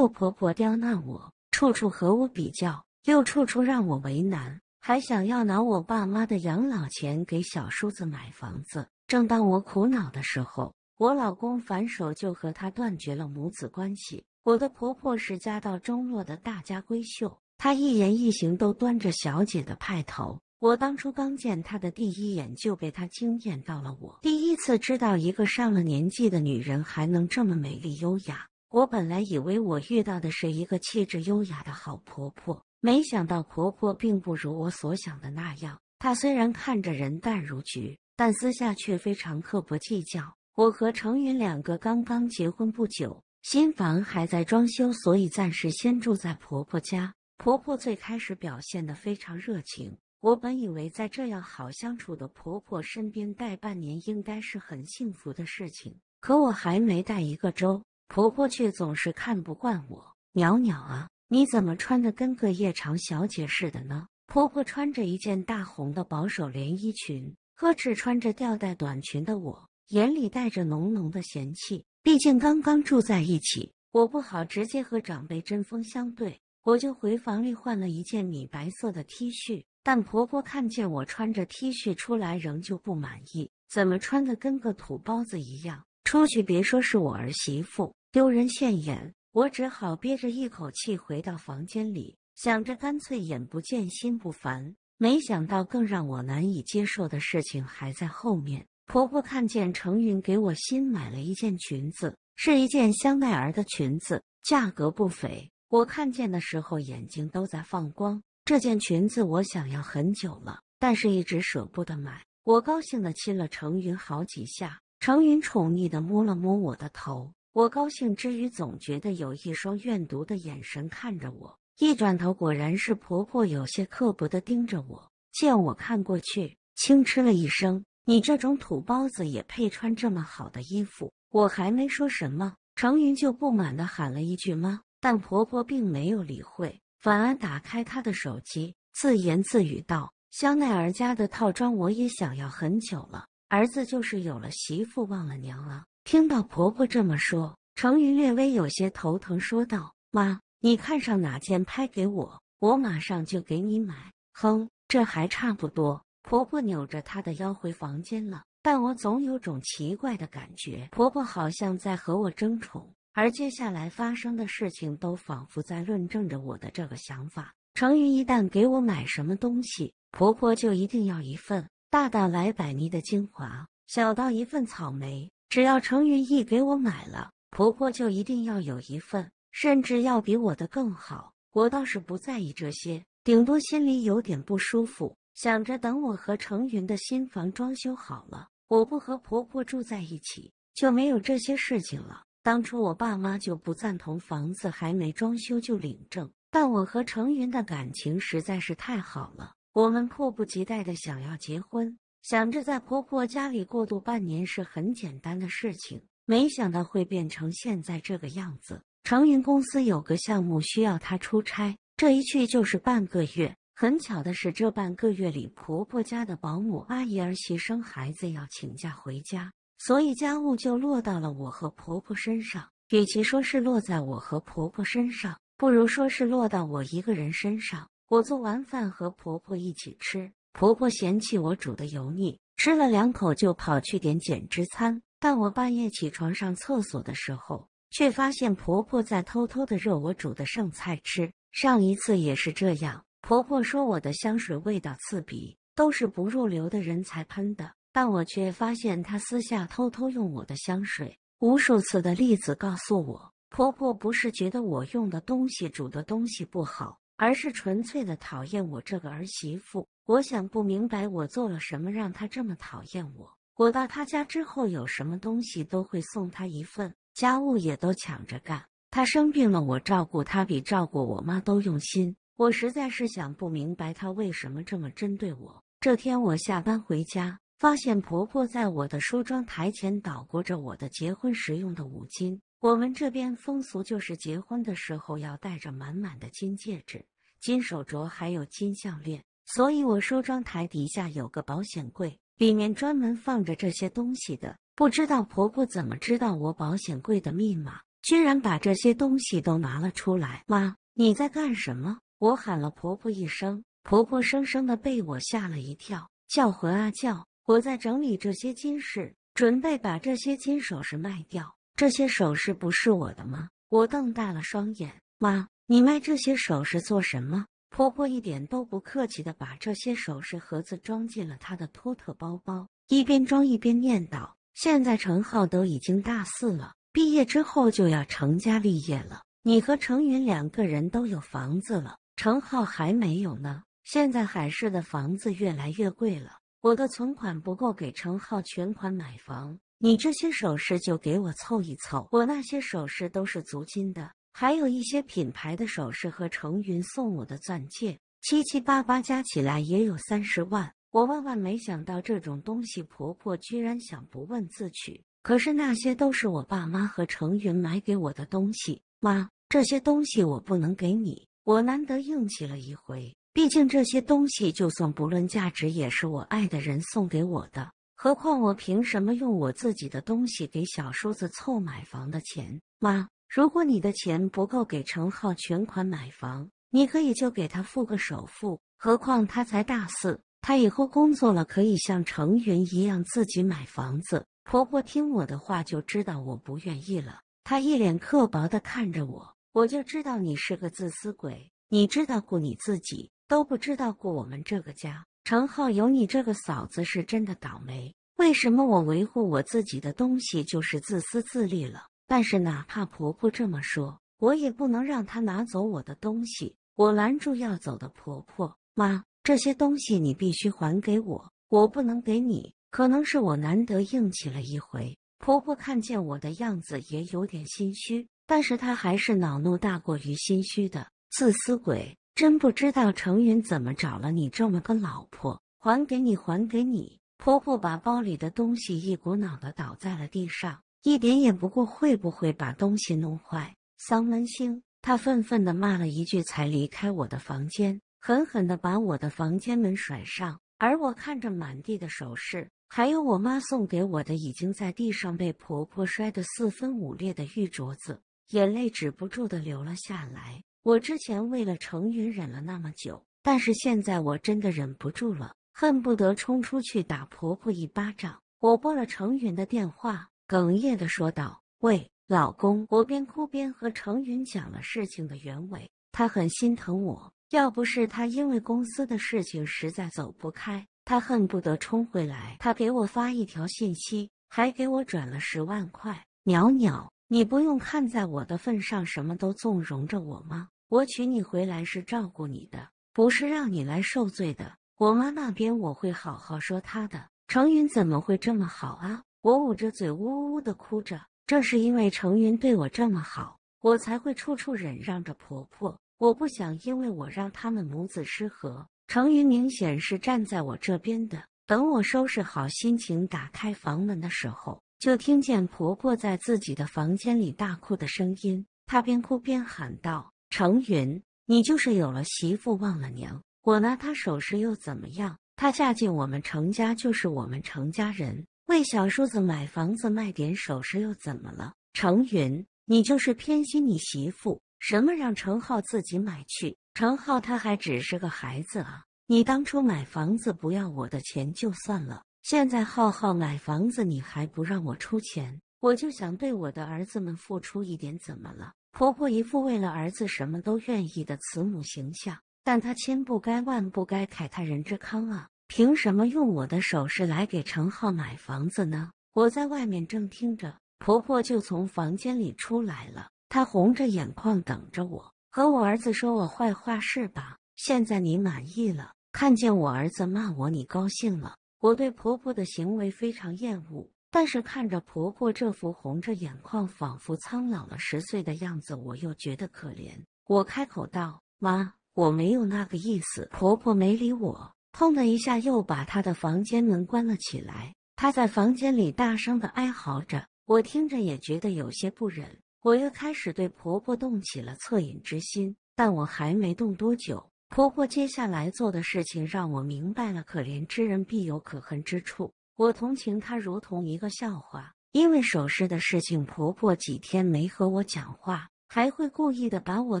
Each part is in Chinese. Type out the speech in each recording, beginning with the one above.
恶婆婆刁难我，处处和我比较，又处处让我为难，还想要拿我爸妈的养老钱给小叔子买房子。正当我苦恼的时候，我老公反手就和她断绝了母子关系。我的婆婆是家道中落的大家闺秀，她一言一行都端着小姐的派头。我当初刚见她的第一眼就被她惊艳到了，我第一次知道一个上了年纪的女人还能这么美丽优雅。我本来以为我遇到的是一个气质优雅的好婆婆，没想到婆婆并不如我所想的那样。她虽然看着人淡如菊，但私下却非常刻薄计较。我和程云两个刚刚结婚不久，新房还在装修，所以暂时先住在婆婆家。婆婆最开始表现的非常热情，我本以为在这样好相处的婆婆身边待半年应该是很幸福的事情，可我还没待一个周。婆婆却总是看不惯我。淼淼啊，你怎么穿的跟个夜场小姐似的呢？婆婆穿着一件大红的保守连衣裙，呵斥穿着吊带短裙的我，眼里带着浓浓的嫌弃。毕竟刚刚住在一起，我不好直接和长辈针锋相对，我就回房里换了一件米白色的 T 恤。但婆婆看见我穿着 T 恤出来，仍旧不满意，怎么穿的跟个土包子一样？出去别说是我儿媳妇，丢人现眼，我只好憋着一口气回到房间里，想着干脆眼不见心不烦。没想到更让我难以接受的事情还在后面。婆婆看见程云给我新买了一件裙子，是一件香奈儿的裙子，价格不菲。我看见的时候眼睛都在放光。这件裙子我想要很久了，但是一直舍不得买。我高兴的亲了程云好几下。程云宠溺的摸了摸我的头，我高兴之余，总觉得有一双怨毒的眼神看着我。一转头，果然是婆婆，有些刻薄的盯着我。见我看过去，轻嗤了一声：“你这种土包子也配穿这么好的衣服？”我还没说什么，程云就不满的喊了一句“妈”，但婆婆并没有理会，反而打开她的手机，自言自语道：“香奈儿家的套装我也想要很久了。”儿子就是有了媳妇忘了娘了。听到婆婆这么说，程云略微有些头疼，说道：“妈，你看上哪件拍给我，我马上就给你买。”哼，这还差不多。婆婆扭着她的腰回房间了。但我总有种奇怪的感觉，婆婆好像在和我争宠，而接下来发生的事情都仿佛在论证着我的这个想法。程云一旦给我买什么东西，婆婆就一定要一份。大到来百尼的精华，小到一份草莓，只要程云意给我买了，婆婆就一定要有一份，甚至要比我的更好。我倒是不在意这些，顶多心里有点不舒服。想着等我和程云的新房装修好了，我不和婆婆住在一起，就没有这些事情了。当初我爸妈就不赞同房子还没装修就领证，但我和程云的感情实在是太好了。我们迫不及待的想要结婚，想着在婆婆家里过渡半年是很简单的事情，没想到会变成现在这个样子。成云公司有个项目需要她出差，这一去就是半个月。很巧的是，这半个月里，婆婆家的保姆阿姨儿媳生孩子要请假回家，所以家务就落到了我和婆婆身上。与其说是落在我和婆婆身上，不如说是落到我一个人身上。我做完饭和婆婆一起吃，婆婆嫌弃我煮的油腻，吃了两口就跑去点减脂餐。但我半夜起床上厕所的时候，却发现婆婆在偷偷的热我煮的剩菜吃。上一次也是这样，婆婆说我的香水味道刺鼻，都是不入流的人才喷的，但我却发现她私下偷偷用我的香水。无数次的例子告诉我，婆婆不是觉得我用的东西、煮的东西不好。而是纯粹的讨厌我这个儿媳妇。我想不明白我做了什么，让她这么讨厌我。我到她家之后，有什么东西都会送她一份，家务也都抢着干。她生病了，我照顾她比照顾我妈都用心。我实在是想不明白她为什么这么针对我。这天我下班回家，发现婆婆在我的梳妆台前捣鼓着我的结婚时用的五金。我们这边风俗就是结婚的时候要带着满满的金戒指、金手镯还有金项链，所以我梳妆台底下有个保险柜，里面专门放着这些东西的。不知道婆婆怎么知道我保险柜的密码，居然把这些东西都拿了出来。妈，你在干什么？我喊了婆婆一声，婆婆生生的被我吓了一跳，叫魂啊叫！我在整理这些金饰，准备把这些金首饰卖掉。这些首饰不是我的吗？我瞪大了双眼。妈，你卖这些首饰做什么？婆婆一点都不客气的把这些首饰盒子装进了她的托特包包，一边装一边念叨：“现在程浩都已经大四了，毕业之后就要成家立业了。你和程云两个人都有房子了，程浩还没有呢。现在海市的房子越来越贵了，我的存款不够给程浩全款买房。”你这些首饰就给我凑一凑，我那些首饰都是足金的，还有一些品牌的首饰和程云送我的钻戒，七七八八加起来也有三十万。我万万没想到这种东西，婆婆居然想不问自取。可是那些都是我爸妈和程云买给我的东西，妈，这些东西我不能给你。我难得硬气了一回，毕竟这些东西就算不论价值，也是我爱的人送给我的。何况我凭什么用我自己的东西给小叔子凑买房的钱？妈，如果你的钱不够给程浩全款买房，你可以就给他付个首付。何况他才大四，他以后工作了可以像程云一样自己买房子。婆婆听我的话就知道我不愿意了，她一脸刻薄的看着我，我就知道你是个自私鬼，你知道顾你自己，都不知道顾我们这个家。程浩有你这个嫂子是真的倒霉。为什么我维护我自己的东西就是自私自利了？但是哪怕婆婆这么说，我也不能让她拿走我的东西。我拦住要走的婆婆：“妈，这些东西你必须还给我，我不能给你。”可能是我难得硬气了一回。婆婆看见我的样子也有点心虚，但是她还是恼怒大过于心虚的自私鬼。真不知道程云怎么找了你这么个老婆！还给你，还给你。婆婆把包里的东西一股脑的倒在了地上，一点也不过会不会把东西弄坏。丧门星！她愤愤的骂了一句，才离开我的房间，狠狠的把我的房间门甩上。而我看着满地的首饰，还有我妈送给我的已经在地上被婆婆摔得四分五裂的玉镯子，眼泪止不住的流了下来。我之前为了程云忍了那么久，但是现在我真的忍不住了。恨不得冲出去打婆婆一巴掌。我拨了程云的电话，哽咽的说道：“喂，老公。”我边哭边和程云讲了事情的原委。他很心疼我，要不是他因为公司的事情实在走不开，他恨不得冲回来。他给我发一条信息，还给我转了十万块。淼淼，你不用看在我的份上什么都纵容着我吗？我娶你回来是照顾你的，不是让你来受罪的。我妈那边我会好好说她的。程云怎么会这么好啊？我捂着嘴呜呜的哭着。正是因为程云对我这么好，我才会处处忍让着婆婆。我不想因为我让他们母子失和。程云明显是站在我这边的。等我收拾好心情，打开房门的时候，就听见婆婆在自己的房间里大哭的声音。她边哭边喊道：“程云，你就是有了媳妇忘了娘。”我拿她首饰又怎么样？她嫁进我们程家就是我们程家人，为小叔子买房子卖点首饰又怎么了？程云，你就是偏心你媳妇，什么让程浩自己买去？程浩他还只是个孩子啊！你当初买房子不要我的钱就算了，现在浩浩买房子你还不让我出钱，我就想对我的儿子们付出一点，怎么了？婆婆一副为了儿子什么都愿意的慈母形象。但他千不该万不该凯，他人之康啊！凭什么用我的首饰来给程浩买房子呢？我在外面正听着，婆婆就从房间里出来了。她红着眼眶等着我，和我儿子说我坏话是吧？现在你满意了，看见我儿子骂我你高兴了。我对婆婆的行为非常厌恶，但是看着婆婆这副红着眼眶，仿佛苍老了十岁的样子，我又觉得可怜。我开口道：“妈。”我没有那个意思。婆婆没理我，砰的一下又把她的房间门关了起来。她在房间里大声的哀嚎着，我听着也觉得有些不忍。我又开始对婆婆动起了恻隐之心，但我还没动多久，婆婆接下来做的事情让我明白了：可怜之人必有可恨之处。我同情她如同一个笑话，因为首饰的事情，婆婆几天没和我讲话。还会故意的把我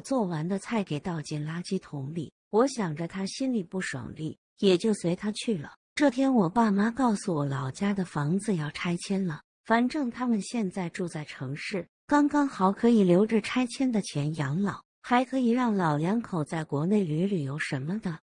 做完的菜给倒进垃圾桶里。我想着他心里不爽利，也就随他去了。这天，我爸妈告诉我，老家的房子要拆迁了。反正他们现在住在城市，刚刚好可以留着拆迁的钱养老，还可以让老两口在国内旅旅游什么的。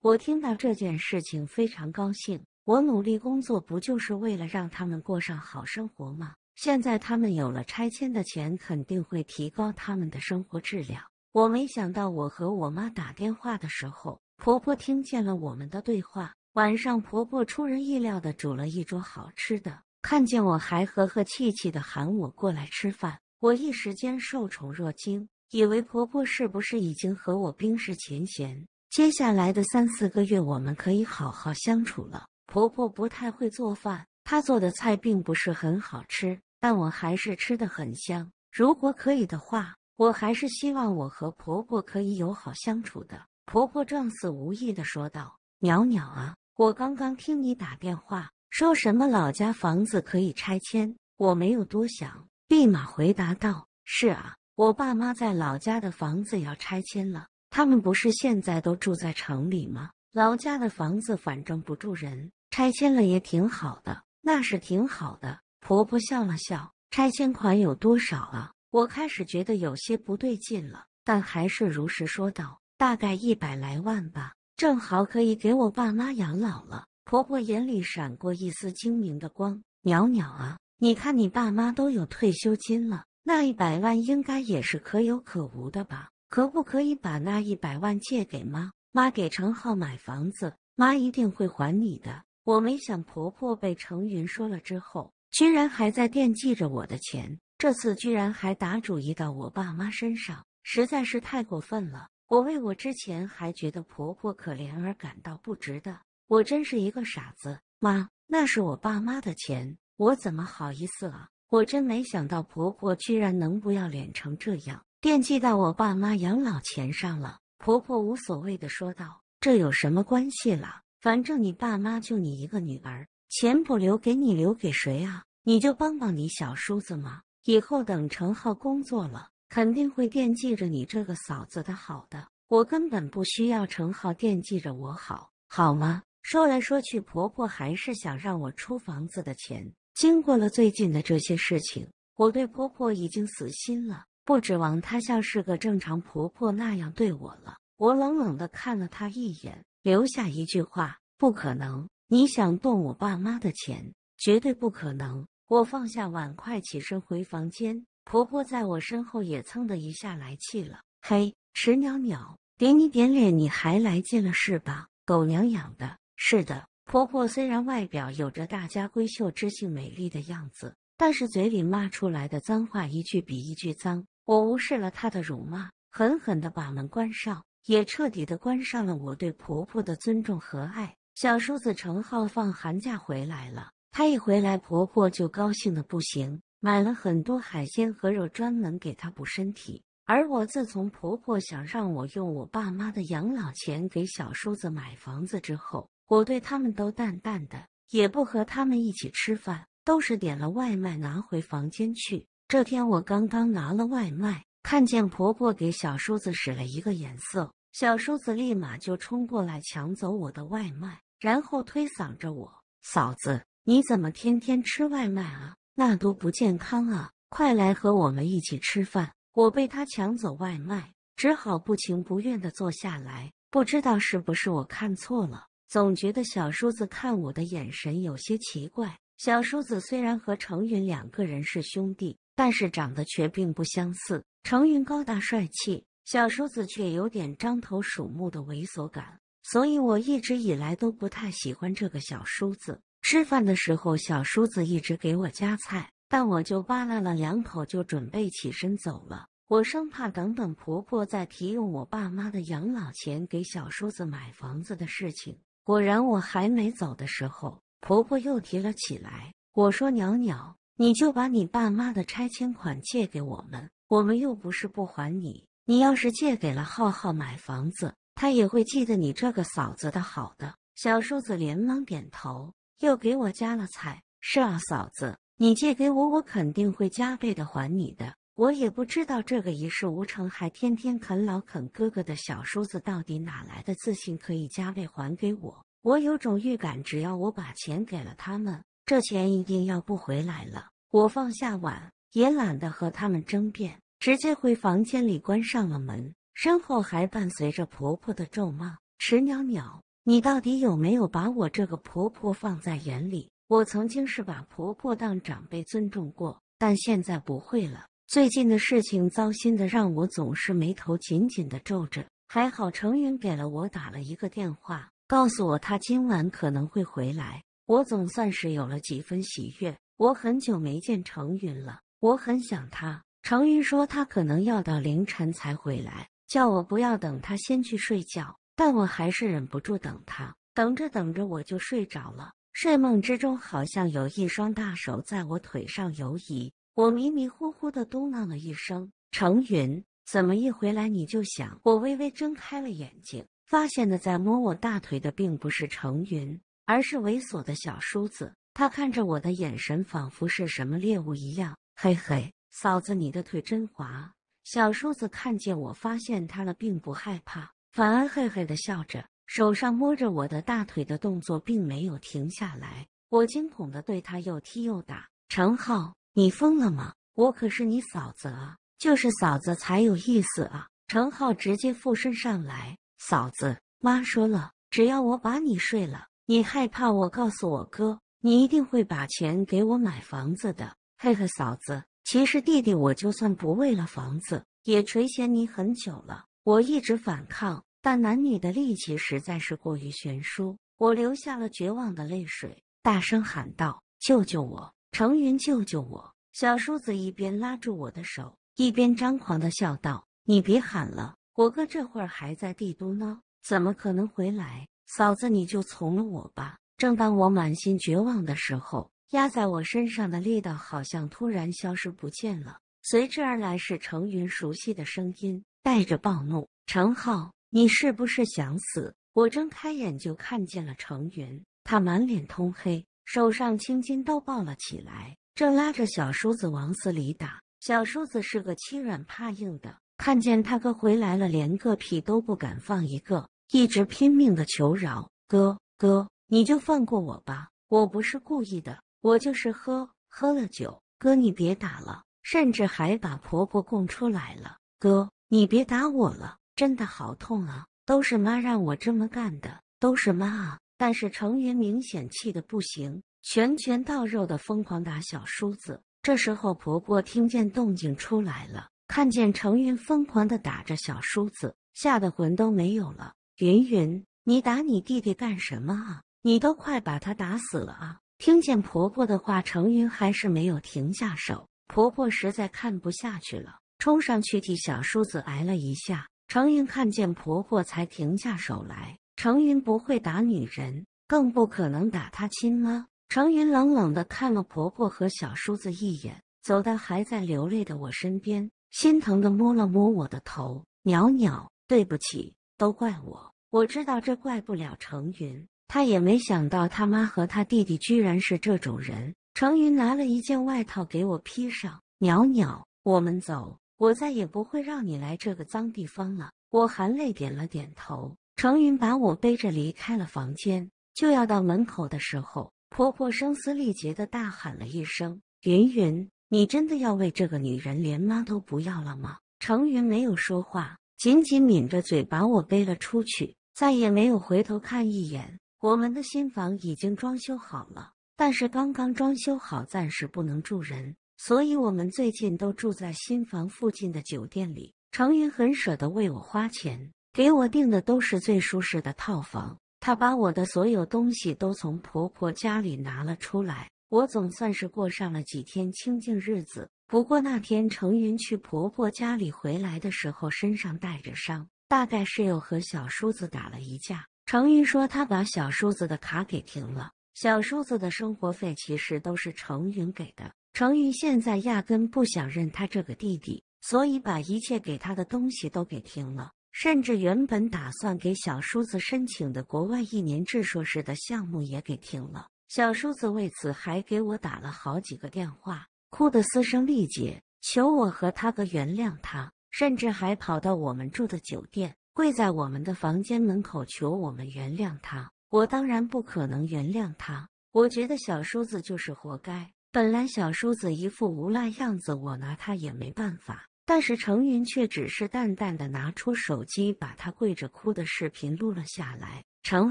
我听到这件事情，非常高兴。我努力工作，不就是为了让他们过上好生活吗？现在他们有了拆迁的钱，肯定会提高他们的生活质量。我没想到，我和我妈打电话的时候，婆婆听见了我们的对话。晚上，婆婆出人意料的煮了一桌好吃的，看见我还和和气气的喊我过来吃饭。我一时间受宠若惊，以为婆婆是不是已经和我冰释前嫌？接下来的三四个月，我们可以好好相处了。婆婆不太会做饭，她做的菜并不是很好吃，但我还是吃的很香。如果可以的话，我还是希望我和婆婆可以友好相处的。婆婆状似无意的说道：“淼淼啊，我刚刚听你打电话说什么老家房子可以拆迁，我没有多想。”立马回答道：“是啊，我爸妈在老家的房子要拆迁了，他们不是现在都住在城里吗？老家的房子反正不住人。”拆迁了也挺好的，那是挺好的。婆婆笑了笑，拆迁款有多少啊？我开始觉得有些不对劲了，但还是如实说道：“大概一百来万吧，正好可以给我爸妈养老了。”婆婆眼里闪过一丝精明的光：“淼淼啊，你看你爸妈都有退休金了，那一百万应该也是可有可无的吧？可不可以把那一百万借给妈？妈给程浩买房子，妈一定会还你的。”我没想婆婆被程云说了之后，居然还在惦记着我的钱，这次居然还打主意到我爸妈身上，实在是太过分了。我为我之前还觉得婆婆可怜而感到不值得，我真是一个傻子。妈，那是我爸妈的钱，我怎么好意思啊？我真没想到婆婆居然能不要脸成这样，惦记到我爸妈养老钱上了。婆婆无所谓的说道：“这有什么关系啦？”反正你爸妈就你一个女儿，钱不留给你，留给谁啊？你就帮帮你小叔子嘛。以后等程浩工作了，肯定会惦记着你这个嫂子的好的。我根本不需要程浩惦记着我，好好吗？说来说去，婆婆还是想让我出房子的钱。经过了最近的这些事情，我对婆婆已经死心了，不指望她像是个正常婆婆那样对我了。我冷冷的看了她一眼。留下一句话，不可能！你想动我爸妈的钱，绝对不可能！我放下碗筷，起身回房间。婆婆在我身后也蹭的一下来气了。嘿，池袅袅，给你点脸，你还来劲了是吧？狗娘养的！是的，婆婆虽然外表有着大家闺秀、知性、美丽的样子，但是嘴里骂出来的脏话一句比一句脏。我无视了她的辱骂，狠狠的把门关上。也彻底的关上了我对婆婆的尊重和爱。小叔子程浩放寒假回来了，他一回来，婆婆就高兴的不行，买了很多海鲜和肉，专门给他补身体。而我自从婆婆想让我用我爸妈的养老钱给小叔子买房子之后，我对他们都淡淡的，也不和他们一起吃饭，都是点了外卖拿回房间去。这天我刚刚拿了外卖。看见婆婆给小叔子使了一个眼色，小叔子立马就冲过来抢走我的外卖，然后推搡着我：“嫂子，你怎么天天吃外卖啊？那多不健康啊！快来和我们一起吃饭。”我被他抢走外卖，只好不情不愿的坐下来。不知道是不是我看错了，总觉得小叔子看我的眼神有些奇怪。小叔子虽然和程云两个人是兄弟。但是长得却并不相似，程云高大帅气，小叔子却有点獐头鼠目的猥琐感，所以我一直以来都不太喜欢这个小叔子。吃饭的时候，小叔子一直给我夹菜，但我就扒拉了两口就准备起身走了，我生怕等等婆婆再提用我爸妈的养老钱给小叔子买房子的事情。果然，我还没走的时候，婆婆又提了起来。我说：“袅袅。”你就把你爸妈的拆迁款借给我们，我们又不是不还你。你要是借给了浩浩买房子，他也会记得你这个嫂子的好的。小叔子连忙点头，又给我加了彩。是啊，嫂子，你借给我，我肯定会加倍的还你的。我也不知道这个一事无成还天天啃老啃哥哥的小叔子到底哪来的自信可以加倍还给我。我有种预感，只要我把钱给了他们。这钱一定要不回来了！我放下碗，也懒得和他们争辩，直接回房间里关上了门，身后还伴随着婆婆的咒骂：“迟袅袅，你到底有没有把我这个婆婆放在眼里？我曾经是把婆婆当长辈尊重过，但现在不会了。最近的事情糟心的，让我总是眉头紧紧的皱着。还好程云给了我打了一个电话，告诉我他今晚可能会回来。”我总算是有了几分喜悦。我很久没见程云了，我很想他。程云说他可能要到凌晨才回来，叫我不要等他，先去睡觉。但我还是忍不住等他。等着等着，我就睡着了。睡梦之中，好像有一双大手在我腿上游移。我迷迷糊糊的嘟囔了一声：“程云，怎么一回来你就想……”我微微睁开了眼睛，发现的在摸我大腿的并不是程云。而是猥琐的小叔子，他看着我的眼神仿佛是什么猎物一样。嘿嘿，嫂子，你的腿真滑。小叔子看见我发现他了，并不害怕，反而嘿嘿的笑着，手上摸着我的大腿的动作并没有停下来。我惊恐的对他又踢又打：“程浩，你疯了吗？我可是你嫂子啊，就是嫂子才有意思啊！”程浩直接附身上来：“嫂子，妈说了，只要我把你睡了。”你害怕我告诉我哥，你一定会把钱给我买房子的。嘿嘿，嫂子，其实弟弟我就算不为了房子，也垂涎你很久了。我一直反抗，但男女的力气实在是过于悬殊，我流下了绝望的泪水，大声喊道：“救救我，程云，救救我！”小叔子一边拉住我的手，一边张狂的笑道：“你别喊了，我哥这会儿还在帝都呢，怎么可能回来？”嫂子，你就从了我吧。正当我满心绝望的时候，压在我身上的力道好像突然消失不见了。随之而来是程云熟悉的声音，带着暴怒：“程浩，你是不是想死？”我睁开眼就看见了程云，他满脸通黑，手上青筋都暴了起来，正拉着小叔子往死里打。小叔子是个欺软怕硬的，看见他哥回来了，连个屁都不敢放一个。一直拼命的求饶，哥，哥，你就放过我吧，我不是故意的，我就是喝喝了酒。哥，你别打了，甚至还把婆婆供出来了。哥，你别打我了，真的好痛啊，都是妈让我这么干的，都是妈啊。但是程云明显气的不行，拳拳到肉的疯狂打小叔子。这时候婆婆听见动静出来了，看见程云疯狂的打着小叔子，吓得魂都没有了。云云，你打你弟弟干什么啊？你都快把他打死了啊！听见婆婆的话，程云还是没有停下手。婆婆实在看不下去了，冲上去替小叔子挨了一下。程云看见婆婆，才停下手来。程云不会打女人，更不可能打他亲妈。程云冷冷的看了婆婆和小叔子一眼，走到还在流泪的我身边，心疼的摸了摸我的头：“袅袅，对不起。”都怪我，我知道这怪不了程云，他也没想到他妈和他弟弟居然是这种人。程云拿了一件外套给我披上，袅袅，我们走，我再也不会让你来这个脏地方了。我含泪点了点头。程云把我背着离开了房间，就要到门口的时候，婆婆声嘶力竭的大喊了一声：“云云，你真的要为这个女人连妈都不要了吗？”程云没有说话。紧紧抿着嘴，把我背了出去，再也没有回头看一眼。我们的新房已经装修好了，但是刚刚装修好，暂时不能住人，所以我们最近都住在新房附近的酒店里。程云很舍得为我花钱，给我订的都是最舒适的套房。他把我的所有东西都从婆婆家里拿了出来，我总算是过上了几天清静日子。不过那天程云去婆婆家里回来的时候，身上带着伤，大概是又和小叔子打了一架。程云说他把小叔子的卡给停了，小叔子的生活费其实都是程云给的。程云现在压根不想认他这个弟弟，所以把一切给他的东西都给停了，甚至原本打算给小叔子申请的国外一年制硕士的项目也给停了。小叔子为此还给我打了好几个电话。哭得嘶声力竭，求我和他个原谅，他甚至还跑到我们住的酒店，跪在我们的房间门口求我们原谅他。我当然不可能原谅他，我觉得小叔子就是活该。本来小叔子一副无赖样子，我拿他也没办法，但是程云却只是淡淡的拿出手机，把他跪着哭的视频录了下来。程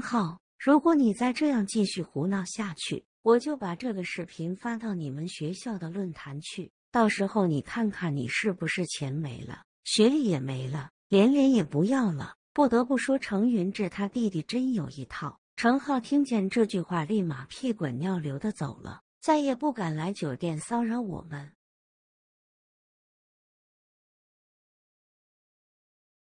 浩，如果你再这样继续胡闹下去，我就把这个视频发到你们学校的论坛去，到时候你看看你是不是钱没了，学历也没了，连脸也不要了。不得不说，程云志他弟弟真有一套。程浩听见这句话，立马屁滚尿流的走了，再也不敢来酒店骚扰我们。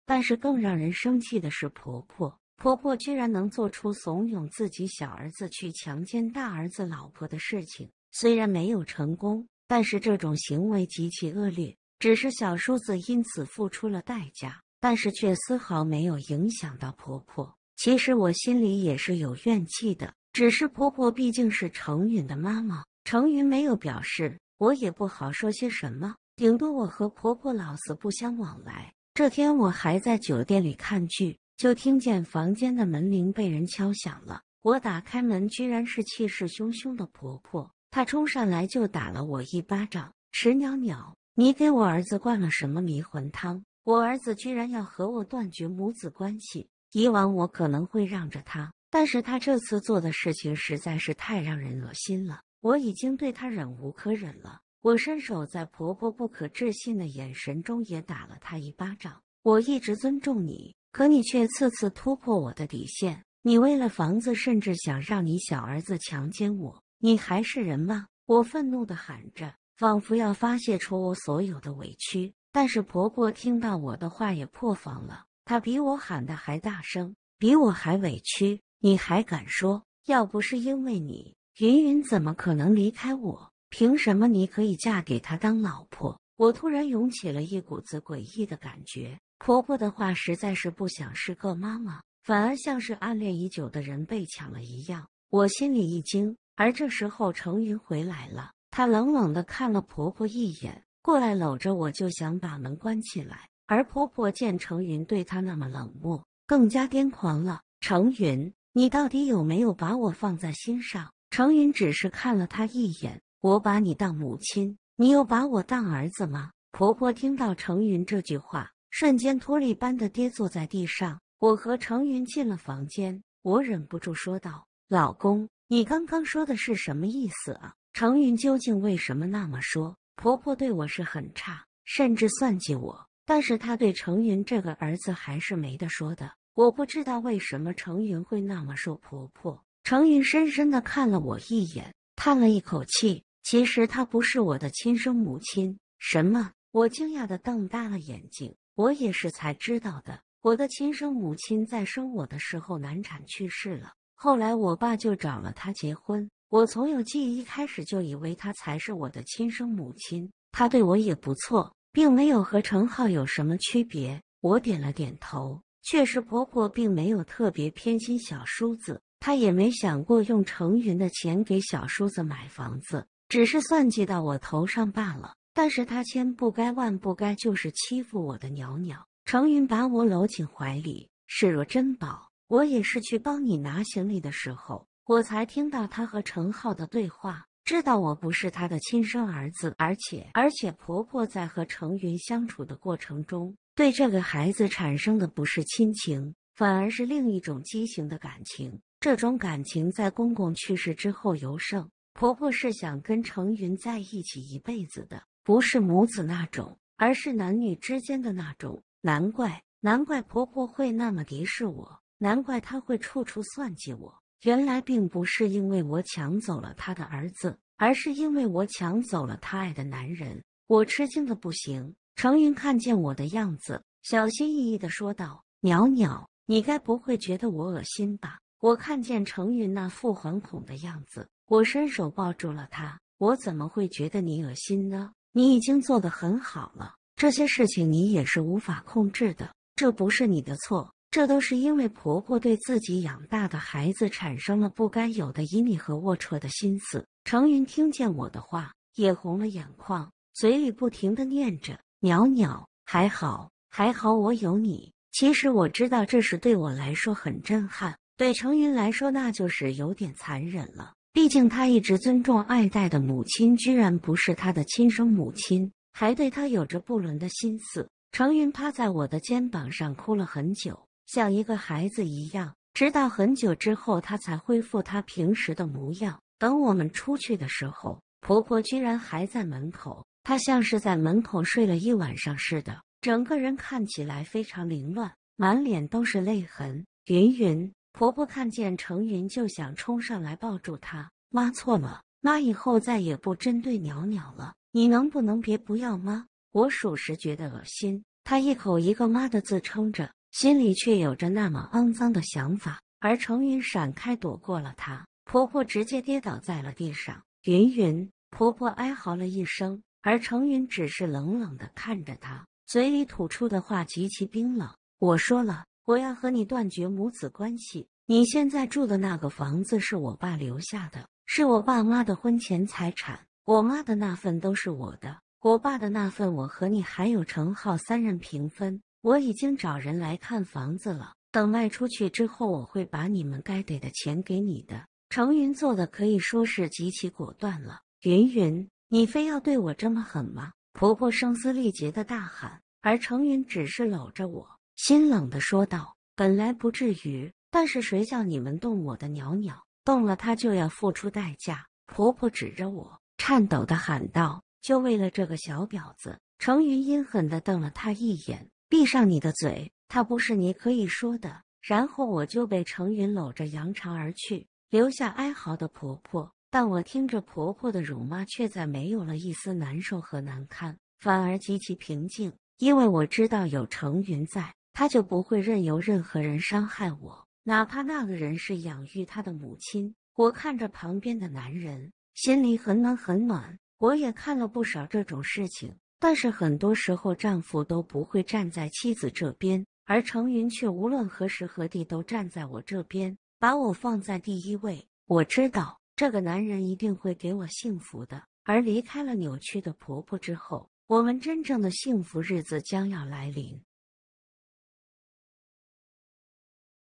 但是更让人生气的是婆婆。婆婆居然能做出怂恿自己小儿子去强奸大儿子老婆的事情，虽然没有成功，但是这种行为极其恶劣。只是小叔子因此付出了代价，但是却丝毫没有影响到婆婆。其实我心里也是有怨气的，只是婆婆毕竟是程云的妈妈，程云没有表示，我也不好说些什么。顶多我和婆婆老死不相往来。这天我还在酒店里看剧。就听见房间的门铃被人敲响了，我打开门，居然是气势汹汹的婆婆。她冲上来就打了我一巴掌：“迟袅袅，你给我儿子灌了什么迷魂汤？我儿子居然要和我断绝母子关系！以往我可能会让着他，但是他这次做的事情实在是太让人恶心了，我已经对他忍无可忍了。我伸手在婆婆不可置信的眼神中也打了她一巴掌。我一直尊重你。”可你却次次突破我的底线，你为了房子，甚至想让你小儿子强奸我，你还是人吗？我愤怒的喊着，仿佛要发泄出我所有的委屈。但是婆婆听到我的话也破防了，她比我喊的还大声，比我还委屈。你还敢说，要不是因为你，云云怎么可能离开我？凭什么你可以嫁给他当老婆？我突然涌起了一股子诡异的感觉。婆婆的话实在是不想是个妈妈，反而像是暗恋已久的人被抢了一样。我心里一惊，而这时候程云回来了，她冷冷的看了婆婆一眼，过来搂着我就想把门关起来。而婆婆见程云对她那么冷漠，更加癫狂了。程云，你到底有没有把我放在心上？程云只是看了她一眼，我把你当母亲，你有把我当儿子吗？婆婆听到程云这句话。瞬间脱力般的跌坐在地上。我和程云进了房间，我忍不住说道：“老公，你刚刚说的是什么意思啊？程云究竟为什么那么说？婆婆对我是很差，甚至算计我，但是她对程云这个儿子还是没得说的。我不知道为什么程云会那么说婆婆。”程云深深的看了我一眼，叹了一口气：“其实她不是我的亲生母亲。”什么？我惊讶的瞪大了眼睛。我也是才知道的，我的亲生母亲在生我的时候难产去世了，后来我爸就找了她结婚。我从有记忆开始就以为她才是我的亲生母亲，她对我也不错，并没有和程浩有什么区别。我点了点头，确实婆婆并没有特别偏心小叔子，她也没想过用程云的钱给小叔子买房子，只是算计到我头上罢了。但是他千不该万不该，就是欺负我的袅袅。程云把我搂进怀里，视若珍宝。我也是去帮你拿行李的时候，我才听到他和程浩的对话，知道我不是他的亲生儿子。而且，而且，婆婆在和程云相处的过程中，对这个孩子产生的不是亲情，反而是另一种畸形的感情。这种感情在公公去世之后尤盛。婆婆是想跟程云在一起一辈子的。不是母子那种，而是男女之间的那种。难怪，难怪婆婆会那么敌视我，难怪她会处处算计我。原来并不是因为我抢走了她的儿子，而是因为我抢走了她爱的男人。我吃惊的不行。程云看见我的样子，小心翼翼的说道：“淼淼，你该不会觉得我恶心吧？”我看见程云那副惶恐的样子，我伸手抱住了她。我怎么会觉得你恶心呢？你已经做的很好了，这些事情你也是无法控制的，这不是你的错，这都是因为婆婆对自己养大的孩子产生了不该有的阴你和龌龊的心思。程云听见我的话，也红了眼眶，嘴里不停的念着：“袅袅，还好，还好，我有你。”其实我知道这是对我来说很震撼，对程云来说那就是有点残忍了。毕竟，他一直尊重爱戴的母亲，居然不是他的亲生母亲，还对他有着不伦的心思。程云趴在我的肩膀上哭了很久，像一个孩子一样，直到很久之后，他才恢复他平时的模样。等我们出去的时候，婆婆居然还在门口，她像是在门口睡了一晚上似的，整个人看起来非常凌乱，满脸都是泪痕。云云。婆婆看见程云，就想冲上来抱住她。妈错了，妈以后再也不针对鸟鸟了。你能不能别不要妈？我属实觉得恶心。她一口一个“妈”的自称着，心里却有着那么肮脏的想法。而程云闪开，躲过了她。婆婆直接跌倒在了地上。云云，婆婆哀嚎了一声，而程云只是冷冷的看着她，嘴里吐出的话极其冰冷。我说了。我要和你断绝母子关系。你现在住的那个房子是我爸留下的，是我爸妈的婚前财产。我妈的那份都是我的，我爸的那份我和你还有程浩三人平分。我已经找人来看房子了，等卖出去之后，我会把你们该给的钱给你的。程云做的可以说是极其果断了。云云，你非要对我这么狠吗？婆婆声嘶力竭的大喊，而程云只是搂着我。心冷的说道：“本来不至于，但是谁叫你们动我的鸟鸟？动了它就要付出代价。”婆婆指着我，颤抖的喊道：“就为了这个小婊子！”程云阴狠的瞪了她一眼，闭上你的嘴，她不是你可以说的。然后我就被程云搂着扬长而去，留下哀嚎的婆婆。但我听着婆婆的辱骂，却再没有了一丝难受和难堪，反而极其平静，因为我知道有程云在。他就不会任由任何人伤害我，哪怕那个人是养育他的母亲。我看着旁边的男人，心里很暖很暖。我也看了不少这种事情，但是很多时候丈夫都不会站在妻子这边，而程云却无论何时何地都站在我这边，把我放在第一位。我知道这个男人一定会给我幸福的。而离开了扭曲的婆婆之后，我们真正的幸福日子将要来临。